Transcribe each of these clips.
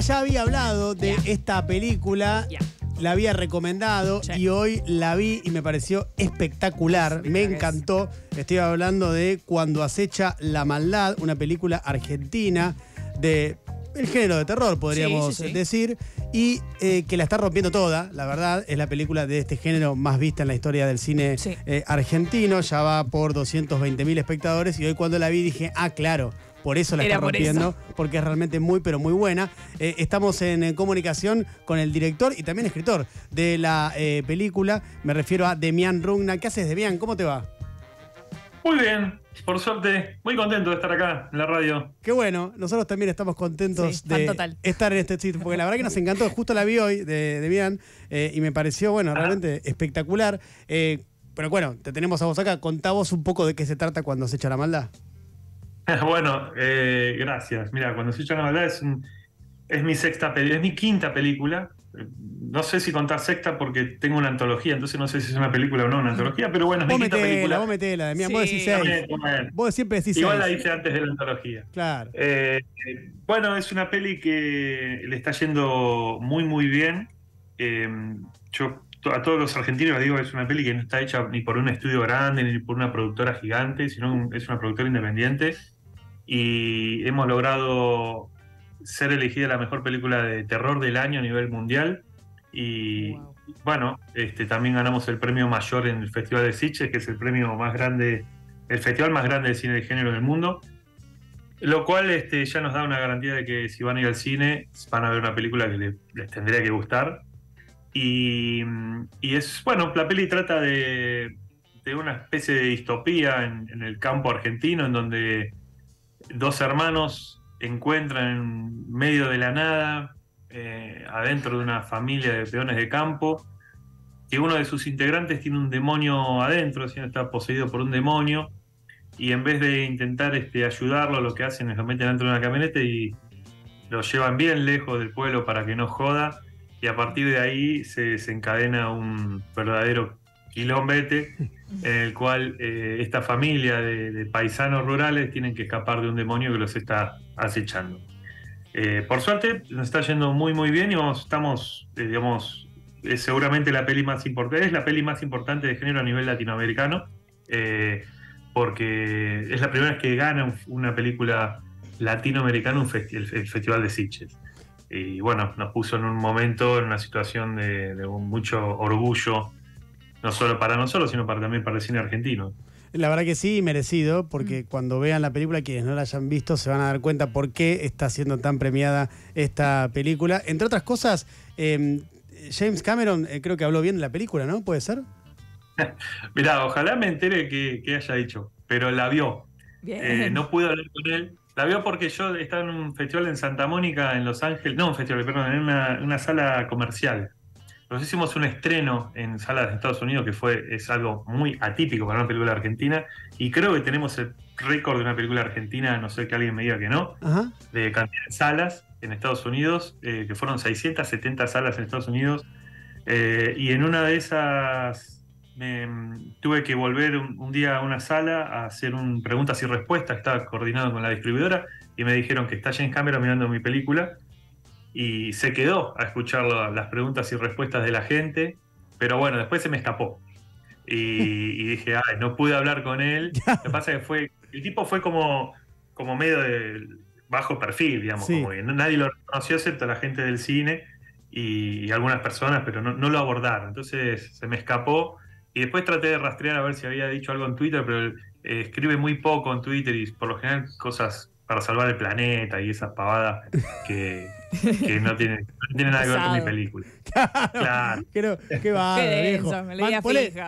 ya había hablado de esta película. La había recomendado y hoy la vi y me pareció espectacular. Me encantó. Estoy hablando de Cuando acecha la maldad, una película argentina de el género de terror, podríamos decir, y eh, que la está rompiendo toda, la verdad, es la película de este género más vista en la historia del cine eh, argentino, ya va por 220 mil espectadores, y hoy cuando la vi dije, ah, claro, por eso la estamos está rompiendo, porque es realmente muy, pero muy buena. Eh, estamos en, eh, comunicación con el director y también escritor de la eh, película. Me refiero a Demian Rugna. ¿Qué haces, Demian? ¿Cómo te va? Muy bien, por suerte, muy contento de estar acá en la radio. Qué bueno, nosotros también estamos contentos de estar en este sitio, porque la verdad que nos encantó, justo la vi hoy de, y me pareció, bueno, ah. realmente espectacular. pero bueno, te tenemos a vos acá, contá vos un poco de qué se trata cuando se echa la maldad. bueno, eh, gracias. Mira, cuando se la verdad es, es mi sexta es mi quinta película. No sé si contar sexta porque tengo una antología, entonces no sé si es una película o no una antología, pero bueno, es mi quinta película. Vos metela, vos decís siempre decís Igual la hice antes de la antología. Claro. Eh, bueno, es una peli que le está yendo muy, muy bien. Em, yo a todos los argentinos les digo que es una peli que no está hecha ni por un estudio grande ni por una productora gigante, sino es una productora independiente y hemos logrado ser elegida la mejor película de terror del año a nivel mundial. Y bueno, este, también ganamos el premio mayor en el Festival de Sitges, que es el premio más grande, el festival más grande de cine de género del mundo. Lo cual este, ya nos da una garantía de que si van a ir al cine, van a ver una película que les, tendría que gustar. Y, es, bueno, la peli trata de, de una especie de distopía en, en el campo argentino, en donde dos hermanos encuentran en medio de la nada, eh, adentro de una familia de peones de campo, que uno de sus integrantes tiene un demonio adentro, está poseído por un demonio, y en vez de intentar este, ayudarlo, lo que hacen es lo meten dentro de una camioneta y lo llevan bien lejos del pueblo para que no joda, y a partir de ahí se desencadena un verdadero quilombete en el cual eh, esta familia de, paisanos rurales tienen que escapar de un demonio que los está acechando. Eh, por suerte, nos está yendo muy, muy bien y vamos, estamos, eh, digamos, es seguramente la peli más importante, es la peli más importante de género a nivel latinoamericano, porque es la primera vez que gana una película latinoamericana un el, Festival de Sitges. Y bueno, nos puso en un momento, en una situación de, de mucho orgullo no solo para nosotros, sino para, también para el cine argentino. La verdad que sí, merecido, porque mm. cuando vean la película, quienes no la hayan visto se van a dar cuenta por qué está siendo tan premiada esta película. Entre otras cosas, em, James Cameron eh, creo que habló bien de la película, ¿no? ¿Puede ser? Mirá, ojalá me entere que, haya dicho, pero la vio. Eh, no pude hablar con él. La vio porque yo estaba en un festival en Santa Mónica, en Los Ángeles, no un festival, perdón, en una sala comercial nos hicimos un estreno en salas de Estados Unidos que fue, es algo muy atípico para una película argentina y creo que tenemos el récord de una película argentina, no sé que alguien me diga que no, de cantidad de salas en Estados Unidos, eh, que fueron 670 salas en Estados Unidos eh, y en una de esas tuve que volver un, día a una sala a hacer un preguntas y respuestas, estaba coordinado con la distribuidora y me dijeron que está James cámara mirando mi película y se quedó a escuchar las preguntas y respuestas de la gente, pero bueno, después se me escapó. Y, dije, ay, no pude hablar con él. Lo que pasa es que fue, el tipo fue como, como medio de bajo perfil, digamos, nadie lo reconoció excepto la gente del cine y, algunas personas, pero no, lo abordaron. Entonces se me escapó y después traté de rastrear a ver si había dicho algo en Twitter, pero eh, escribe muy poco en Twitter y por lo general cosas para salvar el planeta y esas pavadas que, no tienen, tienen nada que ver con mi película. Claro. claro. qué va, viejo.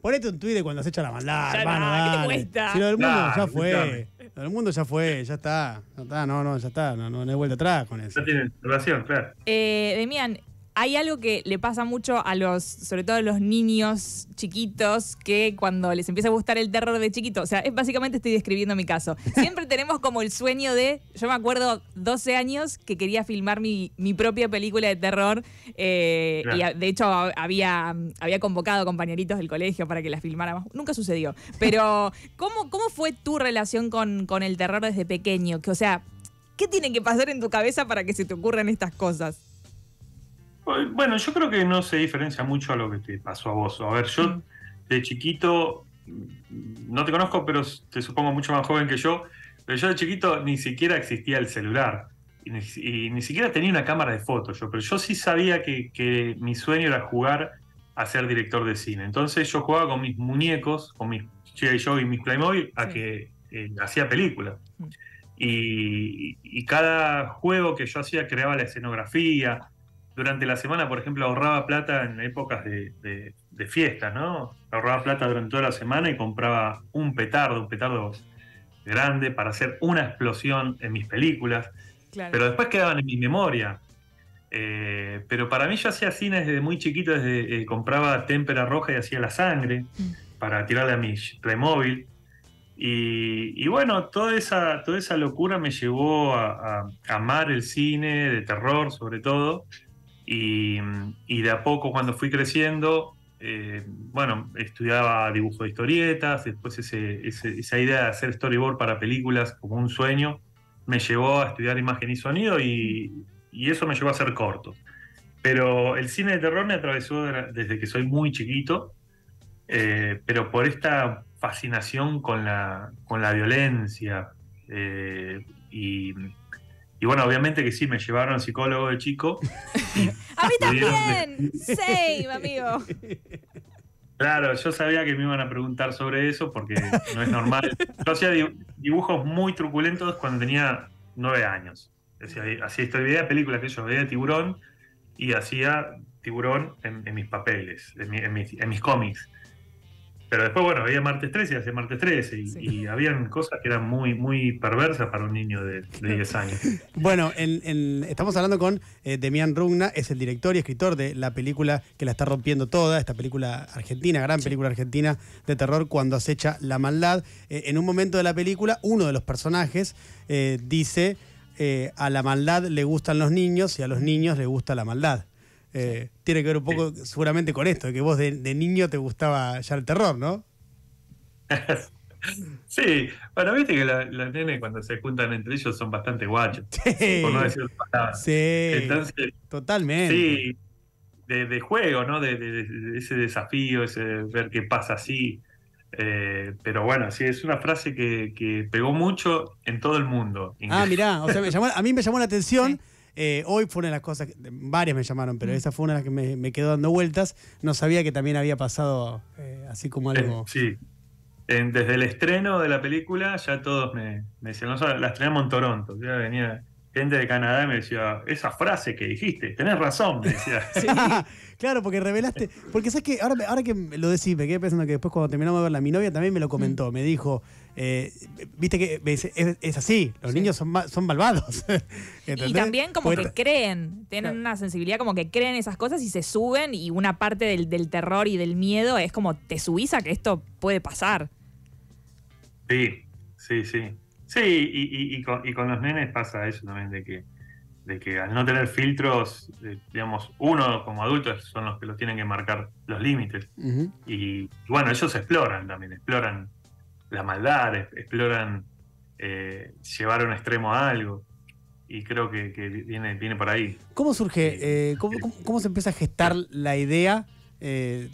ponete un Twitter cuando se echa la maldad, ¿Qué te cuesta? Si lo del mundo ya fue. Lo del mundo ya fue, ya está. está, no, no, ya está. No, no, no hay vuelta atrás con eso. Ya tiene relación, claro. Eh, Demian, hay algo que le pasa mucho a los, sobre todo a los niños chiquitos, que cuando les empieza a gustar el terror de chiquito, o sea, es, básicamente estoy describiendo mi caso. Siempre tenemos como el sueño de, yo me acuerdo 12 años que quería filmar mi, propia película de terror, eh, y de hecho había, había convocado compañeritos del colegio para que la filmáramos. Nunca sucedió. Pero, ¿cómo, cómo fue tu relación con, el terror desde pequeño? Que, o sea, ¿qué tiene que pasar en tu cabeza para que se te ocurran estas cosas? Bueno, yo creo que no se diferencia mucho a lo que te pasó a vos. A ver, yo mm. de chiquito, no te conozco, pero te supongo mucho más joven que yo, pero yo de chiquito ni siquiera existía el celular. Y ni, siquiera tenía una cámara de fotos yo, pero yo sí sabía que, mi sueño era jugar a ser director de cine. Entonces yo jugaba con mis muñecos, con mis G.I. Joe y mis Playmobil, a que eh, hacía películas. Mm. Y, y, cada juego que yo hacía creaba la escenografía, durante la semana, por ejemplo, ahorraba plata en épocas de, fiestas, ¿no? Ahorraba plata durante toda la semana y compraba un petardo, un petardo grande para hacer una explosión en mis películas. Pero después quedaban en mi memoria. Eh, pero para mí yo hacía cine desde muy chiquito, desde, eh, compraba témpera roja y hacía la sangre mm. para tirarle a mi remóvil. Y, bueno, toda esa, toda esa locura me llevó a amar el cine de terror sobre todo. Y, de a poco cuando fui creciendo, eh, bueno, estudiaba dibujo de historietas, después esa idea de hacer storyboard para películas como un sueño me llevó a estudiar imagen y sonido y, eso me llevó a hacer corto. Pero el cine de terror me atravesó desde que soy muy chiquito, eh, pero por esta fascinación con la, con la violencia eh, y, y bueno, obviamente que sí, me llevaron al psicólogo de chico. ¡A mí también! save amigo! Claro, yo sabía que me iban a preguntar sobre eso porque no es normal. Yo hacía dibujos muy truculentos cuando tenía nueve años. Hacía historia películas que yo veía de tiburón y hacía tiburón en, mis papeles, en, en mis cómics. Pero después, bueno, había martes 13 y hace martes 13. Y, habían cosas que eran muy, muy perversas para un niño de, 10 años. bueno, estamos hablando con Demian eh, Demián Rugna, es el director y escritor de la película que la está rompiendo toda, esta película argentina, gran película argentina de terror, cuando acecha la maldad. Eh, en un momento de la película, uno de los personajes eh, dice: A la maldad le gustan los niños y a los niños le gusta la maldad. Eh, tiene que ver un poco seguramente con esto, que vos de, niño te gustaba ya el terror, ¿no? Sí, bueno, viste que las nenes cuando se juntan entre ellos son bastante guachos, por no decir palabras. Sí, Entonces, totalmente. Sí, de, juego, ¿no? De, ese desafío, ese ver qué pasa así. Eh, pero bueno, sí, es una frase que, pegó mucho en todo el mundo. Ah, mirá, o sea, a mí me llamó la atención. Eh, hoy fue una de las cosas, varias me llamaron, pero mm. esa fue una que me, quedó dando vueltas. No sabía que también había pasado eh, así como eh, algo. sí. desde el estreno de la película ya todos me, decían, la estrenamos en Toronto. Ya venía gente de Canadá y me decía, esa frase que dijiste, tenés razón, me decía. Claro, porque revelaste. Porque sabes que ahora, ahora que lo decís, me quedé pensando que después cuando terminamos de verla, mi novia también me lo comentó. Mm. Me dijo, eh, viste que es, así, los niños son, son malvados. y también como que creen, tienen una sensibilidad como que creen esas cosas y se suben y una parte del, terror y del miedo es como te subís a que esto puede pasar. Sí, sí, sí. Sí, y, y con los nenes pasa eso también de que de que al no tener filtros, eh, digamos, uno como adulto son los que los tienen que marcar los límites. y, bueno, ellos exploran también, exploran la maldad, exploran eh, llevar a un extremo a algo. Y creo que, viene, viene por ahí. ¿Cómo surge, eh, cómo, se empieza a gestar la idea de,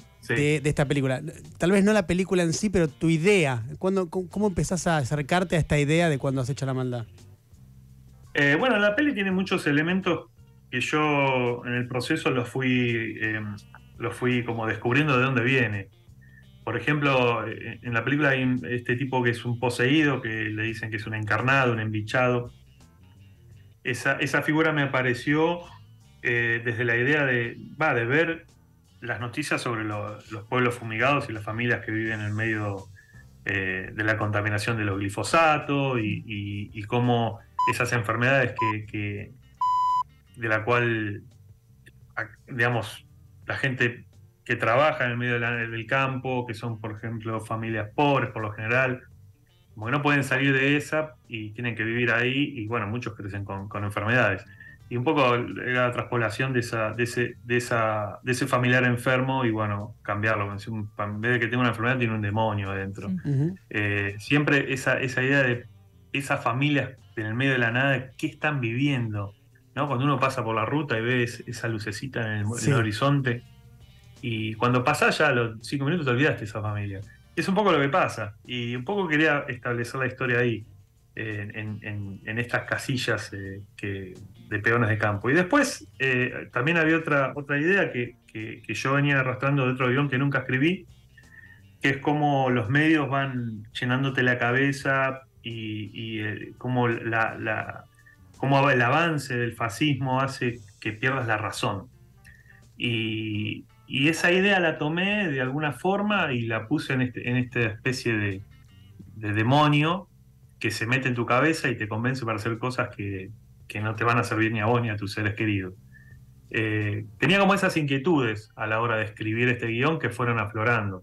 esta película? Tal vez no la película en sí, pero tu idea. cuando ¿Cómo empezás a acercarte a esta idea de cuando has hecho la maldad? Eh, bueno, la peli tiene muchos elementos que yo en el proceso los fui, em, fui como descubriendo de dónde viene. Por ejemplo, eh, en la película hay este tipo que es un poseído, que le dicen que es un encarnado, un embichado. Esa, figura me apareció eh, desde la idea de, va, de ver las noticias sobre los pueblos fumigados y las familias que viven en medio de la contaminación de los glifosatos y cómo esas enfermedades que, de la cual, digamos, la gente que trabaja en el medio del campo, que son, por ejemplo, familias pobres por lo general, como que no pueden salir de esa y tienen que vivir ahí y, bueno, muchos crecen con, enfermedades. Y un poco la traspolación de, esa, de, ese, de, esa, ese familiar enfermo y, bueno, cambiarlo. En vez de que tenga una enfermedad, tiene un demonio adentro. Eh, siempre esa, esa idea de esas familias en el medio de la nada, ¿qué están viviendo? ¿No? Cuando uno pasa por la ruta y ves esa lucecita en el, horizonte, y cuando pasás ya a los cinco minutos te olvidaste esa familia. Es un poco lo que pasa, y un poco quería establecer la historia ahí, en, estas casillas eh, de peones de campo. Y después eh, también había otra, otra idea que, yo venía arrastrando de otro guión que nunca escribí, que es cómo los medios van llenándote la cabeza y, eh, cómo el, avance del fascismo hace que pierdas la razón. Y, esa idea la tomé de alguna forma y la puse en, este, esta especie de, demonio que se mete en tu cabeza y te convence para hacer cosas que, no te van a servir ni a vos ni a tus seres queridos. Eh, tenía como esas inquietudes a la hora de escribir este guión que fueron aflorando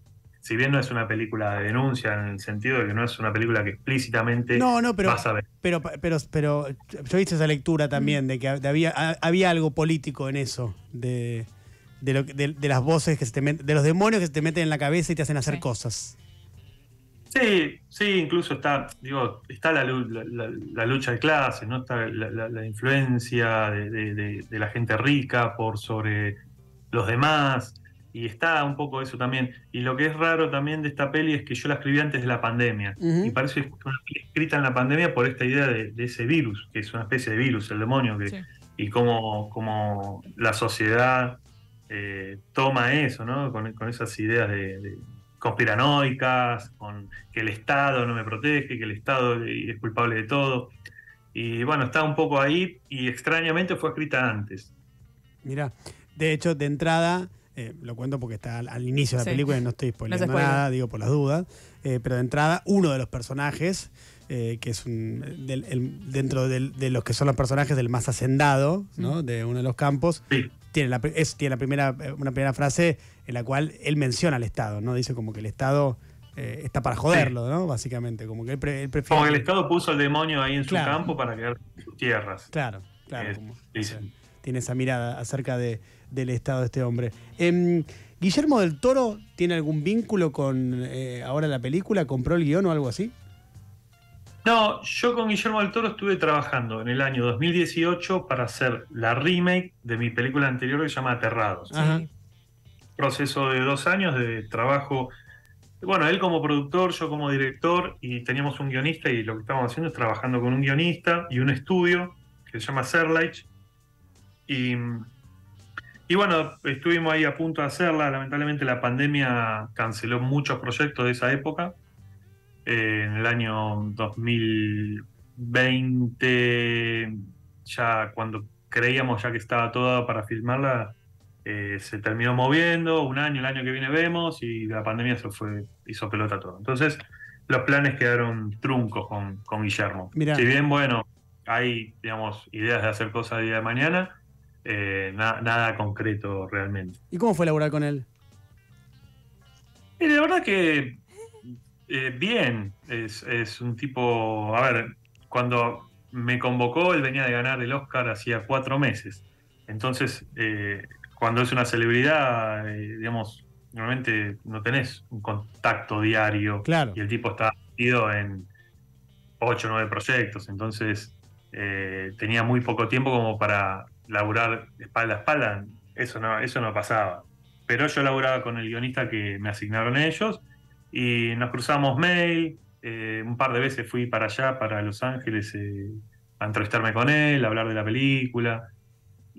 si bien no es una película de denuncia en el sentido de que no es una película que explícitamente no, no, pero, vas a ver. Pero, pero, pero yo hice esa lectura también de que había, había algo político en eso, de, lo, de, las voces que se te meten, de los demonios que se te meten en la cabeza y te hacen hacer cosas. Sí, sí, incluso está, digo, está la, lucha de clases, ¿no? Está la, influencia de, de la gente rica por sobre los demás y está un poco eso también. Y lo que es raro también de esta peli es que yo la escribí antes de la pandemia. Y parece que fue escrita en la pandemia por esta idea de, ese virus, que es una especie de virus, el demonio, y cómo, la sociedad eh, toma eso, ¿no? Con, esas ideas de, conspiranoicas, con que el Estado no me protege, que el Estado es culpable de todo. Y bueno, está un poco ahí y extrañamente fue escrita antes. Mira, de hecho, de entrada eh, lo cuento porque está al, inicio de la película y no estoy spoileando nada, digo por las dudas, eh, pero de entrada uno de los personajes, eh, que es un, dentro de los que son los personajes del más hacendado, ¿no? Mm. de uno de los campos, tiene tiene la primera, una primera frase en la cual él menciona al Estado, ¿no? dice como que el Estado... está para joderlo, ¿no? Básicamente, como que él, prefiere... Como el Estado puso al demonio ahí en su campo para crear sus tierras. Claro, claro. tiene esa mirada acerca de, del Estado de este hombre. Em, ¿Guillermo del Toro tiene algún vínculo con eh, ahora la película? ¿Compró el guión o algo así? No, yo con Guillermo del Toro estuve trabajando en el año 2018 para hacer la remake de mi película anterior que se llama Aterrados. Proceso de dos años de trabajo. Bueno, él como productor, yo como director, y teníamos un guionista, y lo que estábamos haciendo es trabajando con un guionista y un estudio que se llama Serlight Y y bueno, estuvimos ahí a punto de hacerla. Lamentablemente la pandemia canceló muchos proyectos de esa época. Eh, en el año 2020, ya cuando creíamos ya que estaba todo para filmarla, eh, se terminó moviendo. Un año, el año que viene vemos y la pandemia se fue, hizo pelota todo. Entonces los planes quedaron truncos con, Guillermo. Mira, Si bien, bueno, hay, digamos, ideas de hacer cosas día de mañana eh, nada concreto realmente. ¿Y cómo fue laburar con él? Y eh, la verdad que eh, bien, es, un tipo, a ver, cuando me convocó él venía de ganar el Oscar hacía cuatro meses, entonces cuando es una celebridad, digamos, normalmente no tenés un contacto diario claro. y el tipo está metido en ocho o nueve proyectos, entonces tenía muy poco tiempo como para laburar espalda a espalda, eso no, eso no pasaba. Pero yo laburaba con el guionista que me asignaron ellos y nos cruzamos mail, eh, un par de veces fui para allá, para Los Ángeles, eh, a entrevistarme con él, hablar de la película.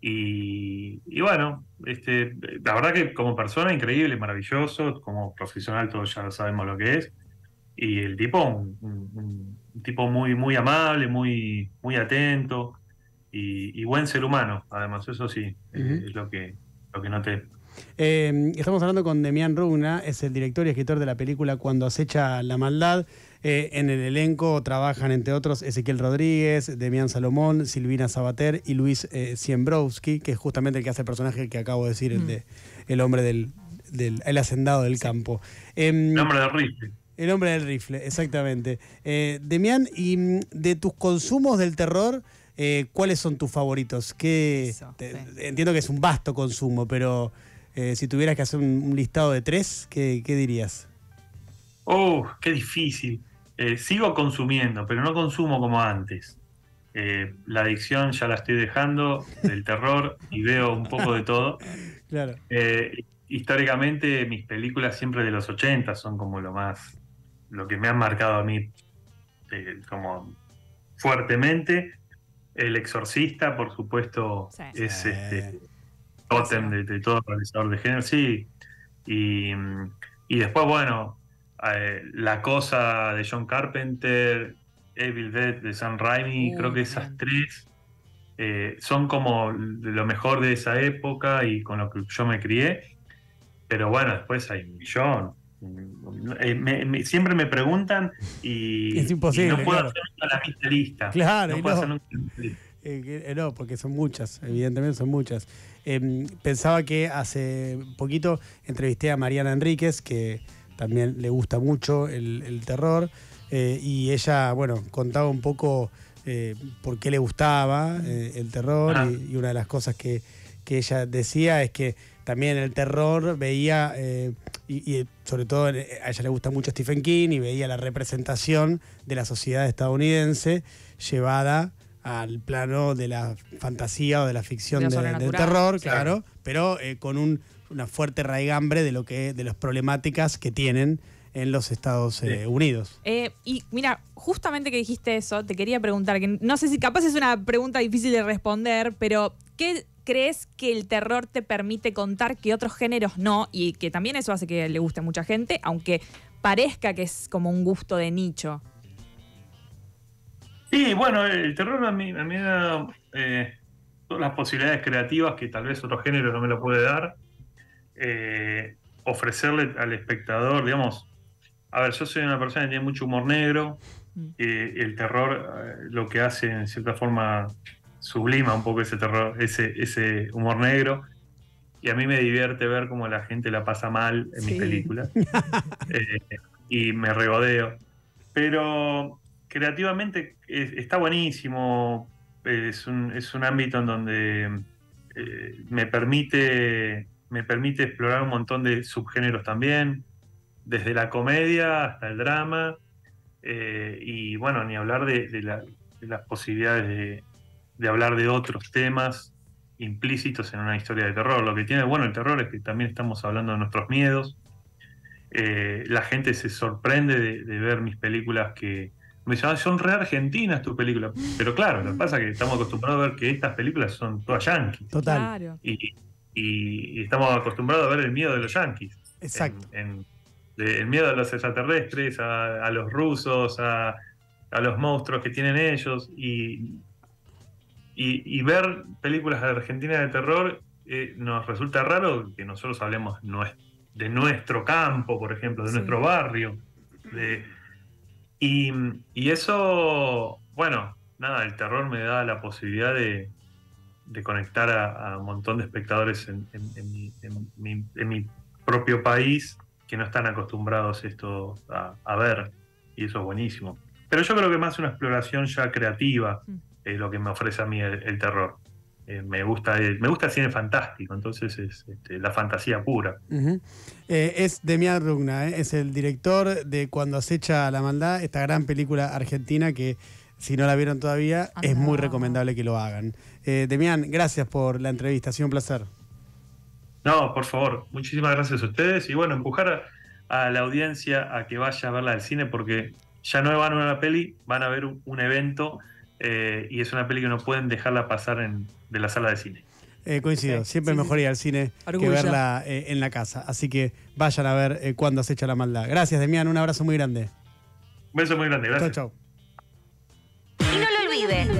Y, bueno, este, la verdad que como persona increíble, maravilloso, como profesional todos ya sabemos lo que es. Y el tipo, un, tipo muy, muy amable, muy, muy atento y, buen ser humano, además, eso sí, es lo que, lo que noté. Eh, estamos hablando con Demián Runa es el director y escritor de la película Cuando acecha la maldad. Eh, en el elenco trabajan, entre otros, Ezequiel Rodríguez, Demián Salomón, Silvina Sabater y Luis eh, Siembrowski, que es justamente el que hace el personaje que acabo de decir, el, mm. de, el hombre del, el hacendado del campo. Em, el hombre del rifle. El hombre del rifle, exactamente. Demián, y mm, de tus consumos del terror... Eh, ¿cuáles son tus favoritos? Entiendo que es un vasto consumo, pero eh, si tuvieras que hacer un, listado de tres, ¿qué, dirías? Oh, qué difícil. Eh, sigo consumiendo, pero no consumo como antes. la adicción ya la estoy dejando, del terror, y veo un poco de todo. históricamente mis películas siempre de los 80 son como lo más, lo que me han marcado a mí como fuertemente el Exorcista, por supuesto, es este totem de, todo realizador de género, sí. Y, después, bueno, eh, La Cosa de John Carpenter, Evil Dead de Sam Raimi, creo que esas tres eh, son como lo mejor de esa época y con lo que yo me crié. Pero bueno, después hay un millón. Eh, siempre me preguntan y, es imposible, no puedo hacer la lista. Claro, no, porque son muchas, evidentemente son muchas. Em, pensaba que hace poquito entrevisté a Mariana Enríquez, que también le gusta mucho el, terror, eh, y ella, bueno, contaba un poco eh, por qué le gustaba el terror, ah. y, una de las cosas que, que, ella decía es que también el terror veía y, sobre todo eh, a ella le gusta mucho Stephen King y veía la representación de la sociedad estadounidense llevada al plano de la fantasía o de la ficción del terror, claro, pero eh, con una fuerte raigambre de lo que de las problemáticas que tienen en los Estados eh, Unidos. y mira, justamente que dijiste eso, te quería preguntar, que no sé si capaz es una pregunta difícil de responder, pero ¿qué crees que el terror te permite contar que otros géneros no, y que también eso hace que le guste a mucha gente, aunque parezca que es como un gusto de nicho. Sí, bueno, el terror a mí, me da eh, todas las posibilidades creativas que tal vez otro género no me lo puede dar. Eh, ofrecerle al espectador, digamos, a ver, yo soy una persona que tiene mucho humor negro, mm. eh, el terror lo que hace en cierta forma sublima un poco ese terror, ese, ese humor negro. Y a mí me divierte ver cómo la gente la pasa mal en mis películas. Eh, y me regodeo. Pero creativamente está buenísimo. Es un, ámbito en donde eh, me, permite, me permite explorar un montón de subgéneros también, desde la comedia hasta el drama. Eh, y bueno, ni hablar de, de las posibilidades de, de hablar de otros temas implícitos en una historia de terror. Lo que tiene bueno el terror es que también estamos hablando de nuestros miedos. Eh, la gente se sorprende de, ver mis películas que me dicen, ah, son re argentinas tus películas. Pero claro, lo que pasa es que estamos acostumbrados a ver que estas películas son todas yanquis. Total. Y, estamos acostumbrados a ver el miedo de los yanquis. Exacto. el miedo a los extraterrestres, a, los rusos, a, a los monstruos que tienen ellos y y, ver películas de Argentina de terror eh, nos resulta raro que nosotros hablemos de nuestro campo, por ejemplo, de nuestro barrio. y, eso, bueno, nada, el terror me da la posibilidad de, conectar a, un montón de espectadores en, mi, propio país que no están acostumbrados esto a, ver. Y eso es buenísimo. Pero yo creo que más una exploración ya creativa. Mm es lo que me ofrece a mí el, terror. Eh, me gusta el, me gusta cine fantástico, entonces es este, la fantasía pura. Eh, es Demián Rugna, eh, es el director de Cuando acecha la maldad, esta gran película argentina que si no la vieron todavía ah, es muy recomendable que lo hagan. Demián, gracias por la entrevista, ha sido un placer. No, por favor, muchísimas gracias a ustedes y bueno, empujar a, la audiencia a que vaya a verla al cine porque ya no van a ver una peli, van a ver un evento eh, y es una peli que no pueden dejarla pasar de la sala de cine. Eh, coincido, siempre mejor ir al cine que verla eh, en la casa. Así que vayan a ver cuándo acecha la maldad. Gracias, Demian, un abrazo muy grande. Un beso muy grande, gracias. Chao, chao. Y no lo olvides.